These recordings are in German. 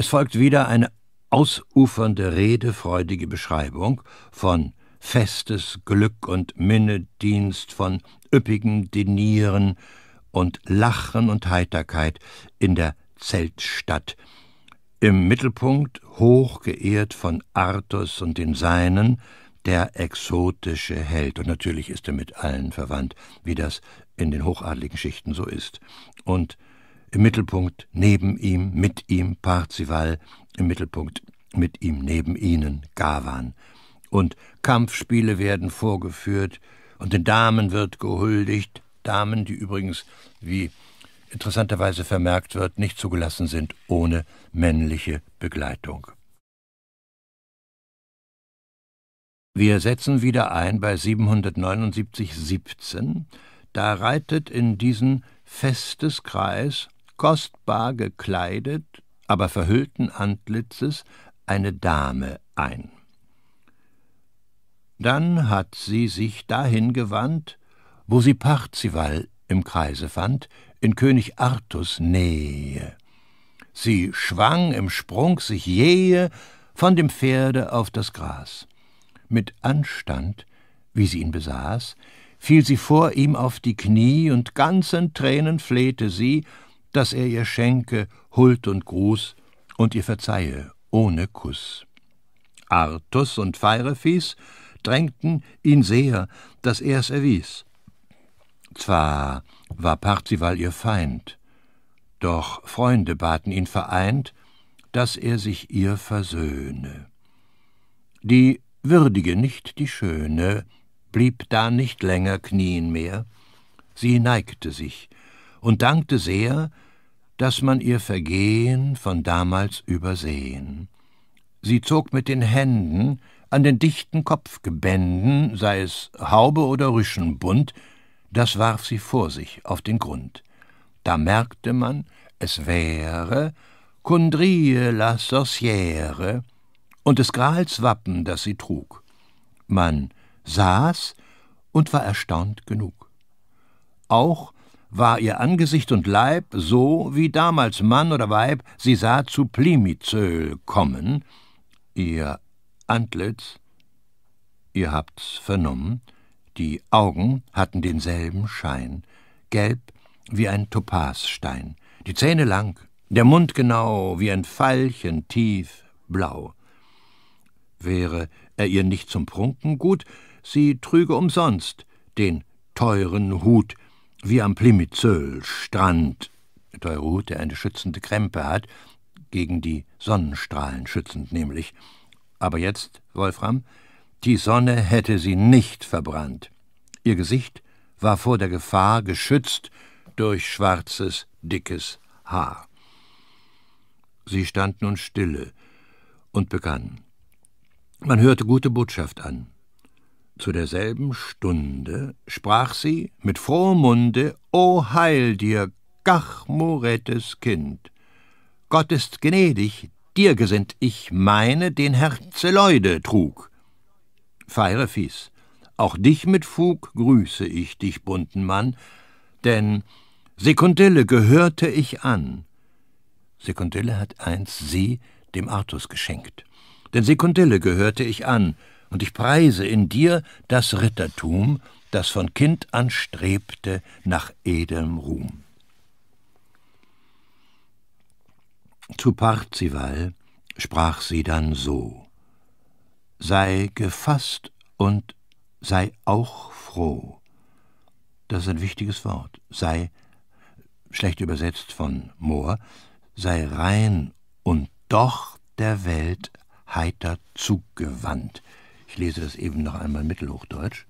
Es folgt wieder eine ausufernde, redefreudige Beschreibung von festes Glück und Minnedienst, von üppigen Denieren und Lachen und Heiterkeit in der Zeltstadt, im Mittelpunkt, hochgeehrt von Artus und den Seinen, der exotische Held. Und natürlich ist er mit allen verwandt, wie das in den hochadligen Schichten so ist. Und im Mittelpunkt, neben ihm, mit ihm Parzival, im Mittelpunkt, mit ihm, neben ihnen Gawan. Und Kampfspiele werden vorgeführt und den Damen wird gehuldigt, Damen, die übrigens, wie interessanterweise vermerkt wird, nicht zugelassen sind ohne männliche Begleitung. Wir setzen wieder ein bei 779,17. Da reitet in diesen Festeskreis kostbar gekleidet, aber verhüllten Antlitzes eine Dame ein. Dann hat sie sich dahin gewandt, wo sie Parzival im Kreise fand, in König Artus Nähe. Sie schwang im Sprung sich jähe von dem Pferde auf das Gras. Mit Anstand, wie sie ihn besaß, fiel sie vor ihm auf die Knie und ganzen Tränen flehte sie, dass er ihr schenke Huld und Gruß und ihr verzeihe ohne Kuss. Artus und Feirefies drängten ihn sehr, dass er's erwies. Zwar war Parzival ihr Feind, doch Freunde baten ihn vereint, dass er sich ihr versöhne. Die würdige, nicht die schöne, blieb da nicht länger knien mehr, sie neigte sich und dankte sehr, dass man ihr Vergehen von damals übersehen. Sie zog mit den Händen an den dichten Kopfgebänden, sei es Haube oder Rüschenbund, das warf sie vor sich auf den Grund. Da merkte man, es wäre Kundrie la Sorciere und des Grals Wappen, das sie trug. Man saß und war erstaunt genug. Auch war ihr Angesicht und Leib so, wie damals Mann oder Weib sie sah zu Plimizöl kommen, ihr Antlitz, ihr habt's vernommen, die Augen hatten denselben Schein, gelb wie ein Topazstein, die Zähne lang, der Mund genau wie ein Veilchen tief blau. Wäre er ihr nicht zum Prunken gut, sie trüge umsonst den teuren Hut, wie am Plymouth-Söhl-Strand, Teurut, der eine schützende Krempe hat, gegen die Sonnenstrahlen schützend nämlich. Aber jetzt, Wolfram, die Sonne hätte sie nicht verbrannt. Ihr Gesicht war vor der Gefahr geschützt durch schwarzes, dickes Haar. Sie stand nun stille und begann. Man hörte gute Botschaft an. Zu derselben Stunde sprach sie mit frohem Munde, O heil dir, Gachmorettes Kind! Gott ist gnädig, dir gesinnt, ich meine, den Herzeleude trug. Feire fies, auch dich mit Fug grüße ich, dich bunten Mann, denn Sekundille gehörte ich an. Sekundille hat einst sie dem Artus geschenkt, denn Sekundille gehörte ich an, und ich preise in dir das Rittertum, das von Kind an strebte nach edelm Ruhm. Zu Parzival sprach sie dann so, Sei gefasst und sei auch froh. Das ist ein wichtiges Wort. Sei, schlecht übersetzt von Mohr, sei rein und doch der Welt heiter zugewandt ich lese das eben noch einmal mittelhochdeutsch.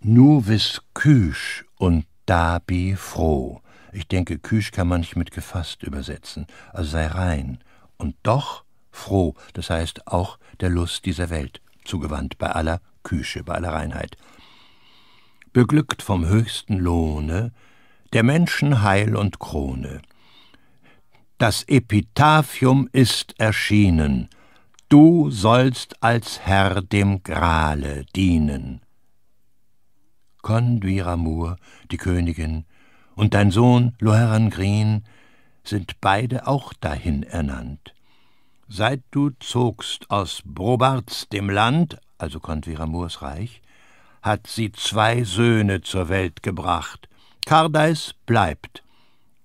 Nu wis Küsch und da bi froh. Ich denke, Küsch kann man nicht mit gefasst übersetzen, also sei rein. Und doch froh, das heißt auch der Lust dieser Welt, zugewandt bei aller Küche, bei aller Reinheit. Beglückt vom höchsten Lohne, der Menschen Heil und Krone. Das Epitaphium ist erschienen, du sollst als Herr dem Grale dienen. Conduiramur, die Königin, und dein Sohn Loherangrin sind beide auch dahin ernannt. Seit du zogst aus Brobarts dem Land, also Conduiramurs Reich, hat sie zwei Söhne zur Welt gebracht. Kardeis bleibt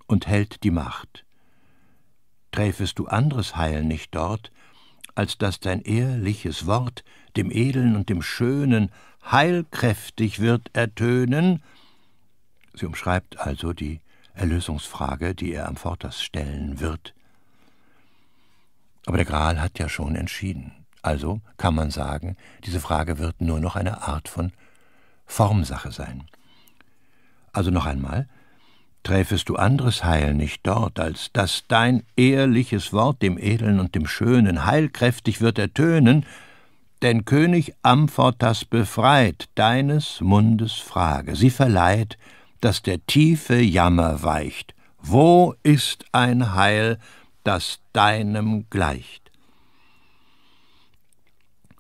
und hält die Macht. Träfest du anderes Heil nicht dort, als dass dein ehrliches Wort dem Edeln und dem Schönen heilkräftig wird ertönen? Sie umschreibt also die Erlösungsfrage, die er am Vortas stellen wird. Aber der Gral hat ja schon entschieden. Also kann man sagen, diese Frage wird nur noch eine Art von Formsache sein. Also noch einmal, träfest du anderes Heil nicht dort, als dass dein ehrliches Wort dem Edeln und dem Schönen heilkräftig wird ertönen, denn König Amfortas befreit deines Mundes Frage, sie verleiht, dass der tiefe Jammer weicht. Wo ist ein Heil, das deinem gleicht?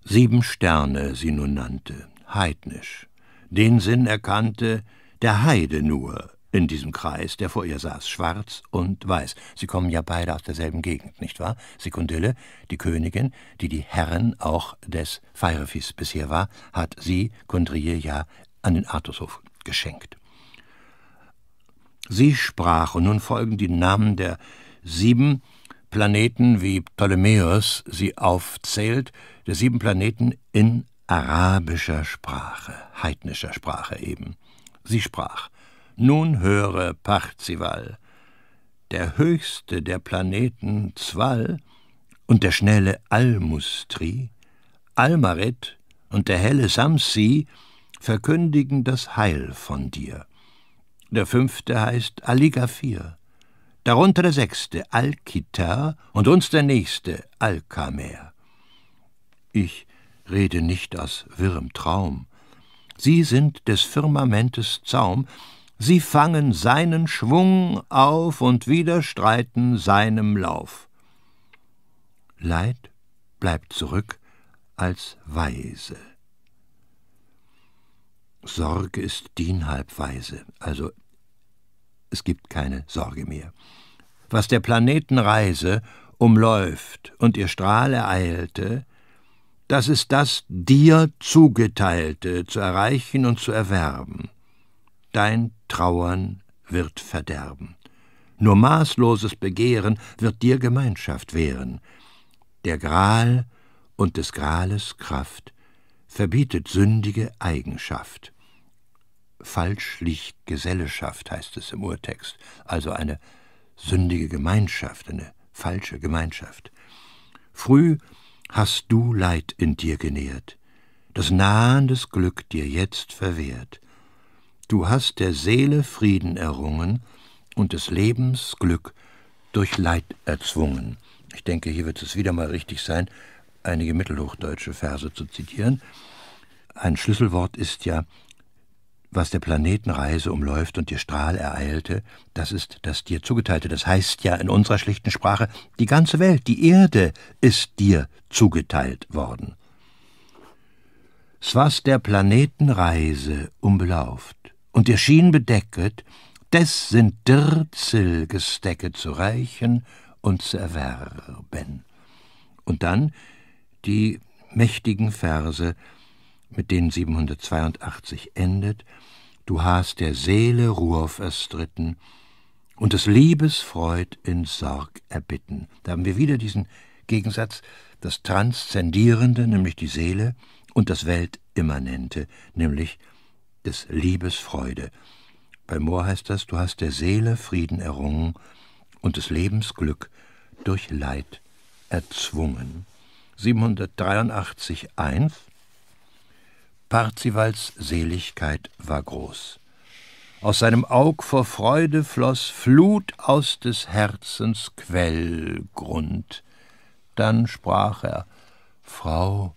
Sieben Sterne sie nun nannte, heidnisch, den Sinn erkannte der Heide nur, in diesem Kreis, der vor ihr saß, schwarz und weiß. Sie kommen ja beide aus derselben Gegend, nicht wahr? Sekundille, die Königin, die die Herren auch des Feirefis bisher war, hat sie, Condrier, ja an den Artushof geschenkt. Sie sprach, und nun folgen die Namen der sieben Planeten, wie Ptolemäus sie aufzählt, der sieben Planeten in arabischer Sprache, heidnischer Sprache eben. Sie sprach, nun höre, Parzival, der höchste der Planeten Zwall und der schnelle Almustri, Almaret und der helle Samsi verkündigen das Heil von dir. Der fünfte heißt Aligafir, darunter der sechste Alkitar und uns der nächste Alkamer. Ich rede nicht aus wirrem Traum. Sie sind des Firmamentes Zaum, sie fangen seinen Schwung auf und widerstreiten seinem Lauf. Leid bleibt zurück als Weise. Sorge ist dienhalbweise, also es gibt keine Sorge mehr. Was der Planetenreise umläuft und ihr Strahl ereilte, das ist das dir Zugeteilte zu erreichen und zu erwerben dein Trauern wird verderben. Nur maßloses Begehren wird dir Gemeinschaft wehren. Der Gral und des Grales Kraft verbietet sündige Eigenschaft. Falschlich liegt Gesellschaft, heißt es im Urtext, also eine sündige Gemeinschaft, eine falsche Gemeinschaft. Früh hast du Leid in dir genährt, das nahendes Glück dir jetzt verwehrt. Du hast der Seele Frieden errungen und des Lebens Glück durch Leid erzwungen. Ich denke, hier wird es wieder mal richtig sein, einige mittelhochdeutsche Verse zu zitieren. Ein Schlüsselwort ist ja, was der Planetenreise umläuft und dir Strahl ereilte, das ist das dir zugeteilte. Das heißt ja in unserer schlichten Sprache, die ganze Welt, die Erde ist dir zugeteilt worden. Was der Planetenreise umbelauft, und ihr schien bedecket, des sind Dirzel Gestecke zu reichen und zu erwerben. Und dann die mächtigen Verse, mit denen 782 endet, Du hast der Seele Ruhe verstritten und des Liebesfreud in Sorg erbitten. Da haben wir wieder diesen Gegensatz, das Transzendierende, nämlich die Seele, und das Weltimmanente, nämlich die des Liebes Freude. Bei Mohr heißt das, du hast der Seele Frieden errungen und des Lebens Glück durch Leid erzwungen. 783 1 Parzivals Seligkeit war groß. Aus seinem Aug vor Freude floss Flut aus des Herzens Quellgrund. Dann sprach er, Frau,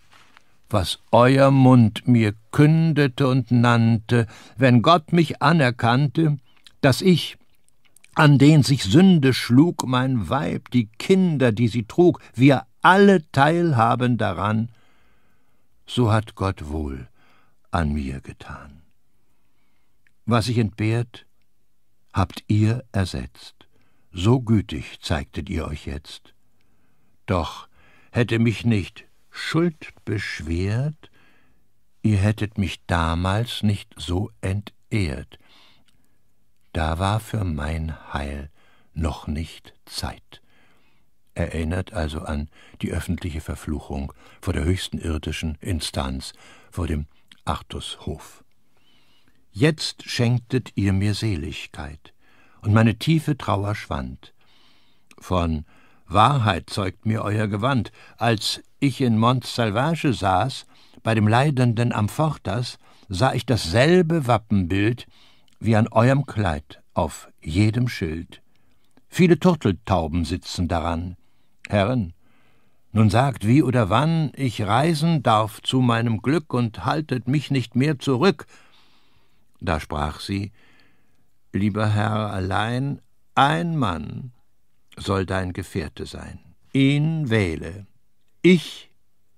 was euer Mund mir kündete und nannte, wenn Gott mich anerkannte, dass ich, an den sich Sünde schlug, mein Weib, die Kinder, die sie trug, wir alle teilhaben daran, so hat Gott wohl an mir getan. Was ich entbehrt, habt ihr ersetzt. So gütig zeigtet ihr euch jetzt. Doch hätte mich nicht Schuld beschwert, ihr hättet mich damals nicht so entehrt. Da war für mein Heil noch nicht Zeit. Erinnert also an die öffentliche Verfluchung vor der höchsten irdischen Instanz, vor dem Artushof. Jetzt schenktet ihr mir Seligkeit, und meine tiefe Trauer schwand. Von Wahrheit zeugt mir euer Gewand, als ich in Salvage saß, bei dem Leidenden am Fortas, sah ich dasselbe Wappenbild wie an eurem Kleid auf jedem Schild. Viele Turteltauben sitzen daran. Herren, nun sagt wie oder wann ich reisen darf zu meinem Glück und haltet mich nicht mehr zurück. Da sprach sie, Lieber Herr, allein ein Mann soll dein Gefährte sein. Ihn wähle. Ich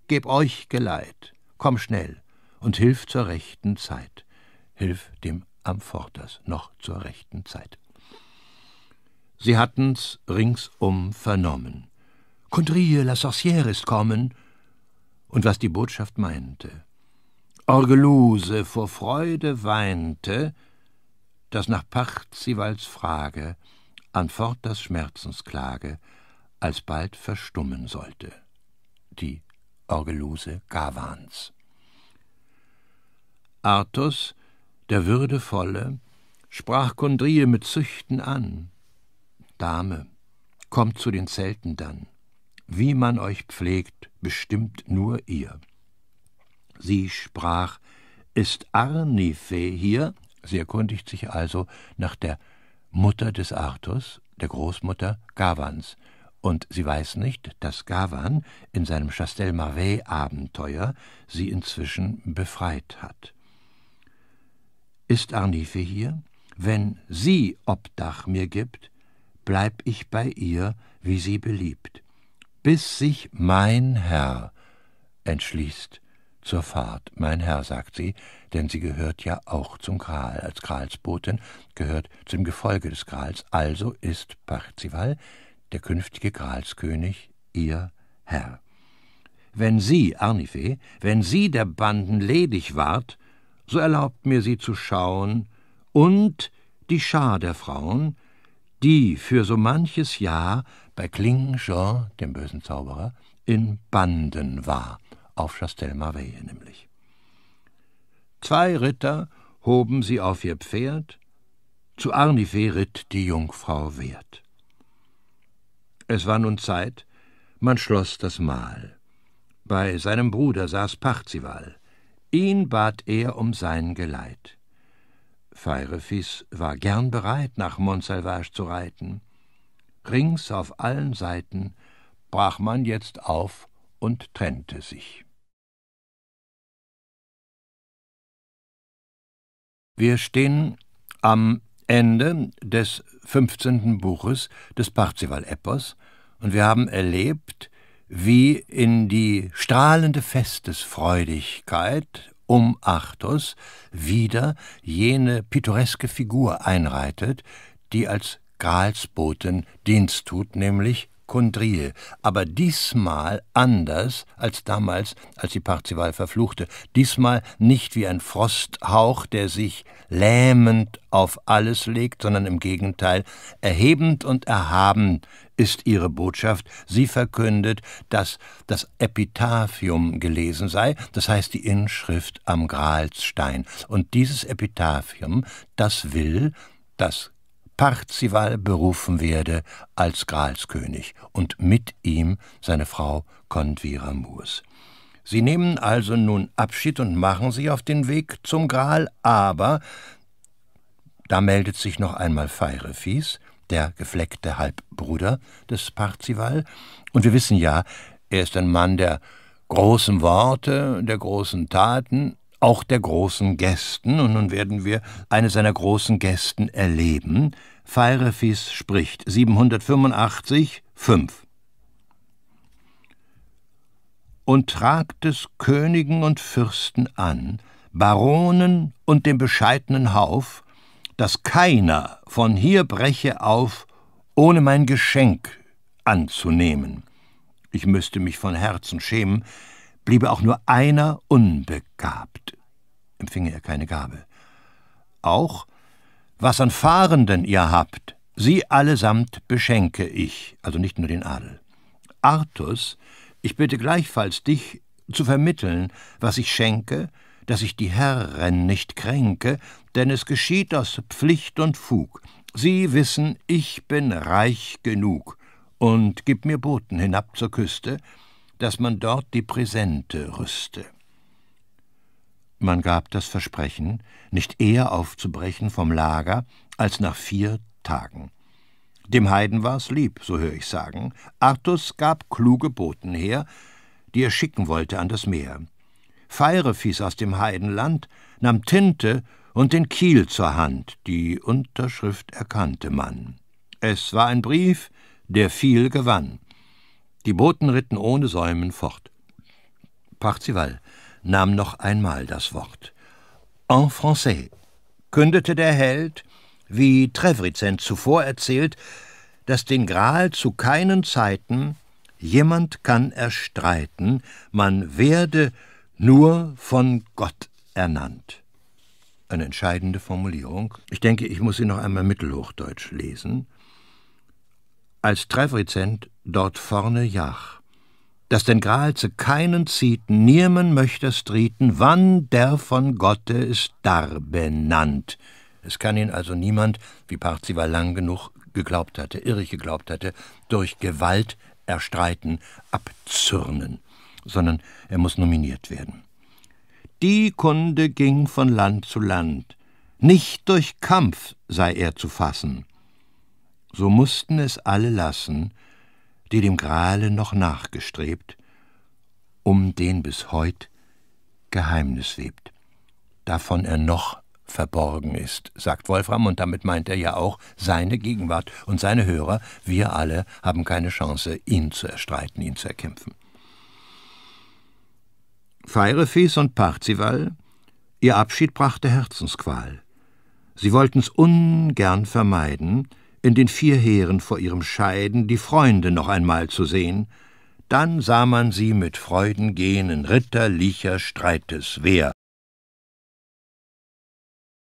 geb euch Geleit, komm schnell und hilf zur rechten Zeit, hilf dem Amfortas noch zur rechten Zeit. Sie hatten's ringsum vernommen. Condrille, la sorcière ist kommen, und was die Botschaft meinte. Orgeluse vor Freude weinte, dass nach Parzivals Frage Anfortas Schmerzensklage alsbald verstummen sollte die Orgeluse Gawans. Artus, der Würdevolle, sprach Kondrie mit Züchten an. Dame, kommt zu den Zelten dann. Wie man euch pflegt, bestimmt nur ihr. Sie sprach, ist Arnife hier? Sie erkundigt sich also nach der Mutter des Artus, der Großmutter Gawans, und sie weiß nicht, dass Gawan in seinem Chastel Marvey Abenteuer sie inzwischen befreit hat. Ist Arnife hier? Wenn sie Obdach mir gibt, bleib ich bei ihr, wie sie beliebt, bis sich mein Herr entschließt zur Fahrt. Mein Herr, sagt sie, denn sie gehört ja auch zum Kral. Als Kralsbotin gehört zum Gefolge des Krals, also ist Parzival der künftige Gralskönig, ihr Herr. Wenn sie, Arnife, wenn sie der Banden ledig ward, so erlaubt mir sie zu schauen und die Schar der Frauen, die für so manches Jahr bei Kling Jean, dem bösen Zauberer, in Banden war, auf Chastel Marveille nämlich. Zwei Ritter hoben sie auf ihr Pferd, zu Arnife ritt die Jungfrau Wert. Es war nun Zeit, man schloss das Mahl. Bei seinem Bruder saß Parzival. Ihn bat er um sein Geleit. Feirefis war gern bereit, nach Montsalvage zu reiten. Rings auf allen Seiten brach man jetzt auf und trennte sich. Wir stehen am Ende des 15. Buches des Parzival-Epos und wir haben erlebt, wie in die strahlende Festesfreudigkeit um Achtos wieder jene pittoreske Figur einreitet, die als Gralsboten Dienst tut, nämlich Kundril, aber diesmal anders als damals, als die Parzival verfluchte, diesmal nicht wie ein Frosthauch, der sich lähmend auf alles legt, sondern im Gegenteil, erhebend und erhaben ist ihre Botschaft. Sie verkündet, dass das Epitaphium gelesen sei, das heißt die Inschrift am Gralsstein. Und dieses Epitaphium, das will, dass Parzival berufen werde als Gralskönig und mit ihm seine Frau Convira Murs. Sie nehmen also nun Abschied und machen sich auf den Weg zum Gral, aber da meldet sich noch einmal Feirefies, der gefleckte Halbbruder des Parzival, und wir wissen ja, er ist ein Mann der großen Worte, der großen Taten, auch der großen Gästen, und nun werden wir eine seiner großen Gästen erleben. Feirefis spricht 785, 5. Und tragt es Königen und Fürsten an, Baronen und dem bescheidenen Hauf, dass keiner von hier breche auf, ohne mein Geschenk anzunehmen. Ich müsste mich von Herzen schämen, Bliebe auch nur einer unbegabt, empfinge er keine Gabe. Auch was an Fahrenden ihr habt, sie allesamt beschenke ich, also nicht nur den Adel. Artus, ich bitte gleichfalls dich zu vermitteln, was ich schenke, dass ich die Herren nicht kränke, denn es geschieht aus Pflicht und Fug. Sie wissen, ich bin reich genug, und gib mir Boten hinab zur Küste, dass man dort die Präsente rüste. Man gab das Versprechen, nicht eher aufzubrechen vom Lager als nach vier Tagen. Dem Heiden war's lieb, so höre ich sagen. Artus gab kluge Boten her, die er schicken wollte an das Meer. Feire fies aus dem Heidenland, nahm Tinte und den Kiel zur Hand, die Unterschrift erkannte man. Es war ein Brief, der viel gewann. Die Boten ritten ohne Säumen fort. Parzival nahm noch einmal das Wort. En français kündete der Held, wie Trevrizent zuvor erzählt, dass den Gral zu keinen Zeiten jemand kann erstreiten, man werde nur von Gott ernannt. Eine entscheidende Formulierung. Ich denke, ich muss sie noch einmal mittelhochdeutsch lesen als Treffrizent dort vorne jach, dass den Gralze keinen Zieten niemen möchters trieten, wann der von Gotte ist dar benannt. Es kann ihn also niemand, wie Parzival lang genug geglaubt hatte, irrig geglaubt hatte, durch Gewalt erstreiten, abzürnen, sondern er muss nominiert werden. Die Kunde ging von Land zu Land. Nicht durch Kampf sei er zu fassen, so mussten es alle lassen, die dem Grale noch nachgestrebt, um den bis heut Geheimnis webt, davon er noch verborgen ist, sagt Wolfram, und damit meint er ja auch seine Gegenwart und seine Hörer, wir alle haben keine Chance, ihn zu erstreiten, ihn zu erkämpfen. Feirefies und Parzival, ihr Abschied brachte Herzensqual. Sie wollten's ungern vermeiden, in den vier Heeren vor ihrem Scheiden die Freunde noch einmal zu sehen, dann sah man sie mit Freuden gehen in ritterlicher Streites Wehr,